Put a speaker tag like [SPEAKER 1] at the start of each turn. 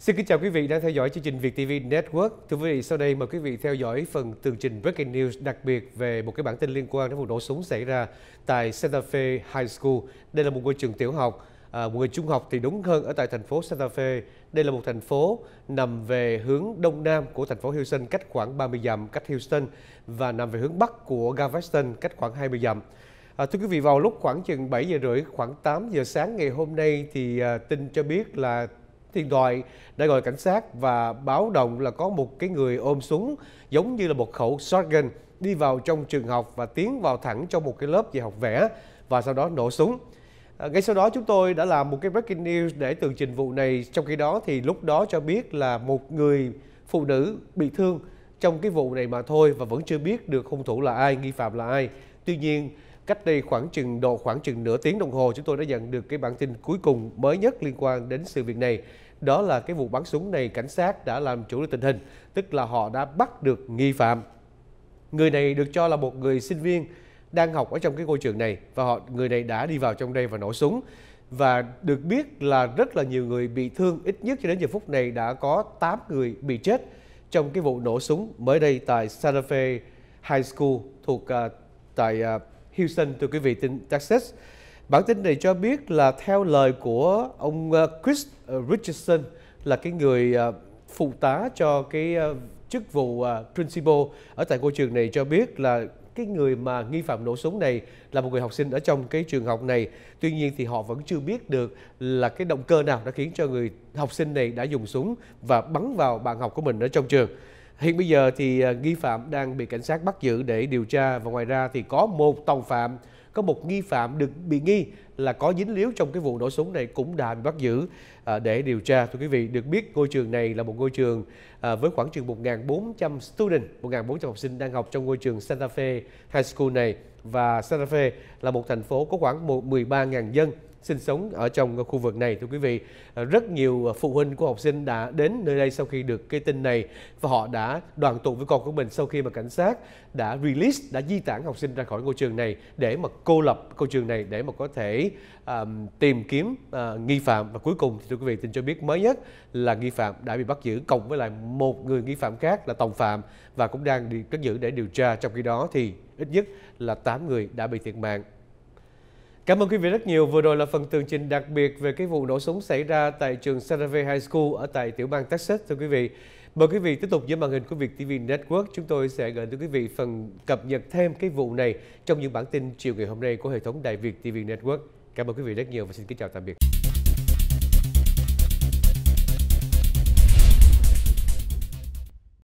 [SPEAKER 1] Xin kính chào quý vị đang theo dõi chương trình Việt TV Network. Thưa quý vị, sau đây mời quý vị theo dõi phần tường trình Breaking News đặc biệt về một cái bản tin liên quan đến vụ nổ súng xảy ra tại Santa Fe High School. Đây là một ngôi trường tiểu học, à, một ngôi trung học thì đúng hơn ở tại thành phố Santa Fe. Đây là một thành phố nằm về hướng đông nam của thành phố Houston cách khoảng 30 dặm cách Houston và nằm về hướng bắc của Galveston cách khoảng 20 dặm. À, thưa quý vị, vào lúc khoảng chừng 7 giờ rưỡi, khoảng 8 giờ sáng ngày hôm nay thì à, tin cho biết là thì gọi đã gọi cảnh sát và báo động là có một cái người ôm súng giống như là một khẩu shotgun đi vào trong trường học và tiến vào thẳng trong một cái lớp dạy học vẽ và sau đó nổ súng. À, ngay sau đó chúng tôi đã làm một cái breaking news để tường trình vụ này. Trong khi đó thì lúc đó cho biết là một người phụ nữ bị thương trong cái vụ này mà thôi và vẫn chưa biết được hung thủ là ai, nghi phạm là ai. Tuy nhiên Cách đây khoảng chừng độ khoảng chừng nửa tiếng đồng hồ chúng tôi đã nhận được cái bản tin cuối cùng mới nhất liên quan đến sự việc này. Đó là cái vụ bắn súng này cảnh sát đã làm chủ được tình hình, tức là họ đã bắt được nghi phạm. Người này được cho là một người sinh viên đang học ở trong cái ngôi trường này và họ người này đã đi vào trong đây và nổ súng và được biết là rất là nhiều người bị thương, ít nhất cho đến giờ phút này đã có 8 người bị chết trong cái vụ nổ súng mới đây tại Santa Fe High School thuộc uh, tại uh, Houston, thưa quý vị, tỉnh Texas. Bản tin này cho biết là theo lời của ông ờ, Chris ờ, Richardson là cái người ờ, phụ tá cho cái chức vụ principal ở tại ngôi trường này cho biết là cái người mà nghi phạm nổ súng này là một người học sinh ở trong cái trường học này. Tuy nhiên thì họ vẫn chưa biết được là cái động cơ nào đã khiến cho người học sinh này đã dùng súng và bắn vào bạn học của mình ở trong trường. Hiện bây giờ thì à, nghi phạm đang bị cảnh sát bắt giữ để điều tra và ngoài ra thì có một tòng phạm, có một nghi phạm được bị nghi là có dính líu trong cái vụ nổ súng này cũng đã bị bắt giữ à, để điều tra. Thưa quý vị, được biết ngôi trường này là một ngôi trường à, với khoảng trường 1.400 student, 1.400 học sinh đang học trong ngôi trường Santa Fe High School này và Santa Fe là một thành phố có khoảng 13.000 dân sinh sống ở trong khu vực này thưa quý vị. Ờ, rất nhiều ờ, phụ huynh của học sinh đã đến nơi đây sau khi được cái tin này và họ đã đoàn tụ với con của mình sau khi mà cảnh sát đã release, đã di tản học sinh ra khỏi ngôi trường này để mà cô lập ngôi trường này để mà có thể um, tìm kiếm uh, nghi phạm và cuối cùng thì thưa quý vị tin cho biết mới nhất là nghi phạm đã bị bắt giữ cộng với lại một người nghi phạm khác là tòng phạm và cũng đang bị cất giữ để điều tra trong khi đó thì ít nhất là 8 người đã bị thiệt mạng Cảm ơn quý vị rất nhiều. Vừa rồi là phần tường trình đặc biệt về cái vụ nổ súng xảy ra tại trường Saravay High School ở tại tiểu bang Texas, thưa quý vị. Mời quý vị tiếp tục với màn hình của Việt TV Network. Chúng tôi sẽ gửi tới quý vị phần cập nhật thêm cái vụ này trong những bản tin chiều ngày hôm nay của hệ thống Đài Việt TV Network. Cảm ơn quý vị rất nhiều và xin kính chào tạm biệt.